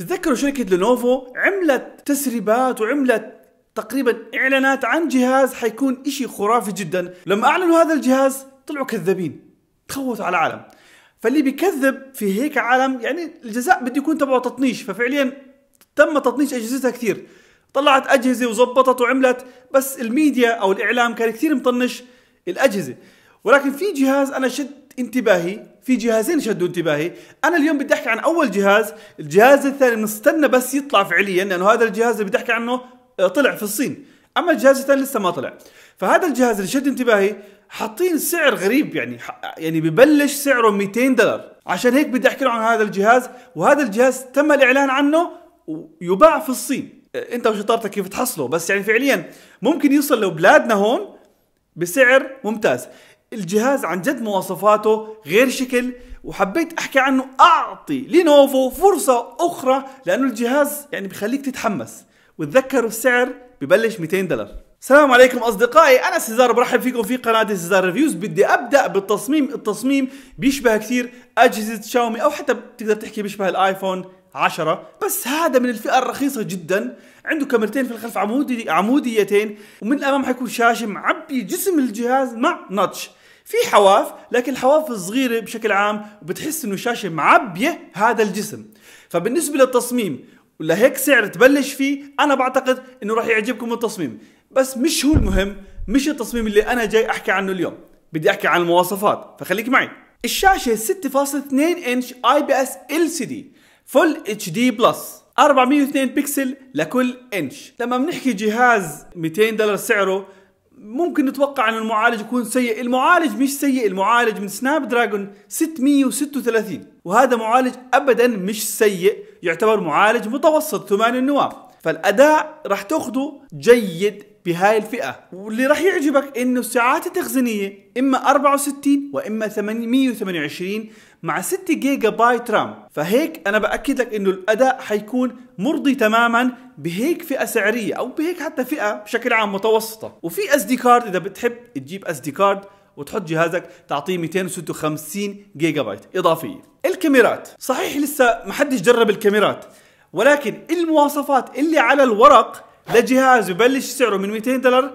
تتذكروا شركة لينوفو عملت تسريبات وعملت تقريبا اعلانات عن جهاز حيكون اشي خرافي جدا لما اعلنوا هذا الجهاز طلعوا كذابين تخوتوا على العالم فاللي بيكذب في هيك عالم يعني الجزاء بده يكون تبعه تطنيش ففعليا تم تطنيش اجهزتها كثير طلعت اجهزه وظبطت وعملت بس الميديا او الاعلام كان كثير مطنش الاجهزه ولكن في جهاز انا شد انتباهي في جهازين شدوا انتباهي انا اليوم بدي احكي عن اول جهاز الجهاز الثاني بنستنى بس يطلع فعليا لانه هذا الجهاز اللي بدي احكي عنه آه، طلع في الصين اما الجهاز الثاني لسه ما طلع فهذا الجهاز اللي شد انتباهي حاطين سعر غريب يعني يعني ببلش سعره 200 دولار عشان هيك بدي احكي عن هذا الجهاز وهذا الجهاز تم الاعلان عنه ويباع في الصين آه، انت وشطارتك كيف تحصله بس يعني فعليا ممكن يوصل لبلادنا هون بسعر ممتاز الجهاز عن جد مواصفاته غير شكل وحبيت احكي عنه اعطي لينوفو فرصه اخرى لانه الجهاز يعني بخليك تتحمس وتذكروا السعر ببلش 200 دولار السلام عليكم اصدقائي انا سيزار برحب فيكم في قناه سيزار ريفيوز بدي ابدا بالتصميم التصميم بيشبه كثير اجهزه شاومي او حتى بتقدر تحكي بيشبه الايفون 10 بس هذا من الفئه الرخيصه جدا عنده كاميرتين في الخلف عمودي عموديتين ومن الامام حيكون شاشه معبي جسم الجهاز مع نوتش في حواف لكن الحواف الصغيره بشكل عام بتحس انه الشاشه معبيه هذا الجسم فبالنسبه للتصميم ولهيك سعر تبلش فيه انا بعتقد انه راح يعجبكم التصميم بس مش هو المهم مش التصميم اللي انا جاي احكي عنه اليوم بدي احكي عن المواصفات فخليك معي الشاشه 6.2 انش اي بي اس ال سي دي فول اتش دي بلس 402 بكسل لكل انش لما بنحكي جهاز 200 دولار سعره ممكن نتوقع ان المعالج يكون سيء، المعالج مش سيء، المعالج من سناب دراجون 636 وهذا معالج ابدا مش سيء، يعتبر معالج متوسط ثمان النواه، فالاداء راح تاخذه جيد بهاي الفئة واللي راح يعجبك انه الساعات التخزينية اما 64 واما 828 مع 6 جيجا بايت رام فهيك انا باكد لك انه الاداء حيكون مرضي تماما بهيك فئه سعريه او بهيك حتى فئه بشكل عام متوسطه وفي اس دي كارد اذا بتحب تجيب اس دي كارد وتحط جهازك تعطيه 256 جيجا بايت اضافيه الكاميرات صحيح لسه ما حدش جرب الكاميرات ولكن المواصفات اللي على الورق لجهاز يبلش سعره من 200 دولار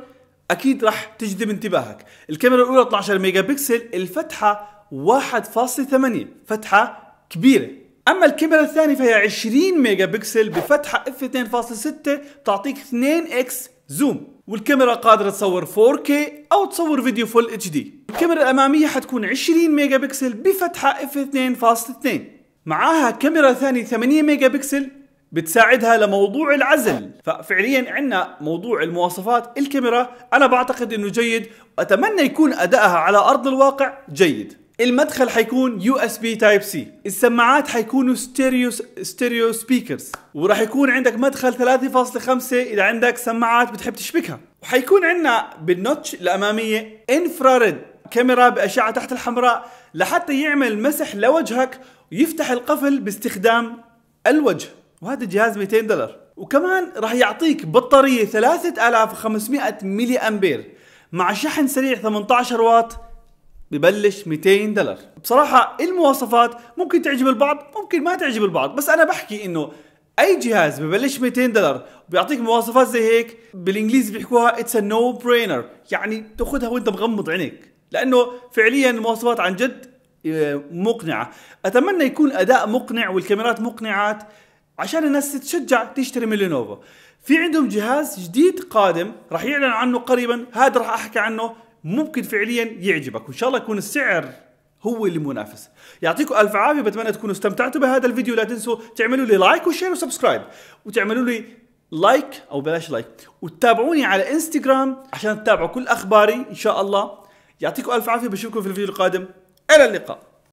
اكيد راح تجذب انتباهك الكاميرا الاولى 12 ميجا بكسل الفتحه 1.8 فتحه كبيره اما الكاميرا الثانيه فهي 20 ميجا بكسل بفتحه اف 2.6 بتعطيك 2 اكس زوم والكاميرا قادرة تصور 4K أو تصور فيديو فول اتش دي الكاميرا الأمامية حتكون 20 ميجا بكسل بفتحه اف f2.2 معاها كاميرا ثانية 8 ميجا بكسل بتساعدها لموضوع العزل ففعليا عندنا موضوع المواصفات الكاميرا انا بعتقد انه جيد واتمنى يكون ادائها على ارض الواقع جيد المدخل حيكون يو اس بي تايب سي السماعات حيكونوا ستيريو ستيريو سبيكرز وراح يكون عندك مدخل 3.5 اذا عندك سماعات بتحب تشبكها وحيكون عندنا بالنوتش الاماميه انفراريد كاميرا باشعه تحت الحمراء لحتى يعمل مسح لوجهك ويفتح القفل باستخدام الوجه وهذا الجهاز 200 دولار وكمان راح يعطيك بطارية 3500 ملي أمبير مع شحن سريع 18 واط ببلش 200 دولار بصراحة المواصفات ممكن تعجب البعض ممكن ما تعجب البعض بس أنا بحكي إنه اي جهاز ببلش 200 دولار وبيعطيك مواصفات زي هيك بالانجليزي بيحكوها اتس ا نو برينر يعني تاخذها وانت مغمض عينك لانه فعليا المواصفات عن جد آه، مقنعه اتمنى يكون اداء مقنع والكاميرات مقنعات عشان الناس تتشجع تشتري من لينوفو في عندهم جهاز جديد قادم راح يعلن عنه قريبا هذا راح احكي عنه ممكن فعليا يعجبك وان شاء الله يكون السعر هو اللي منافس يعطيكم الف عافيه بتمنى تكونوا استمتعتوا بهذا الفيديو لا تنسوا تعملوا لي لايك وشير وسبسكرايب وتعملوا لي لايك او بلاش لايك وتتابعوني على انستغرام عشان تتابعوا كل اخباري ان شاء الله يعطيكم الف عافيه بشوفكم في الفيديو القادم الى اللقاء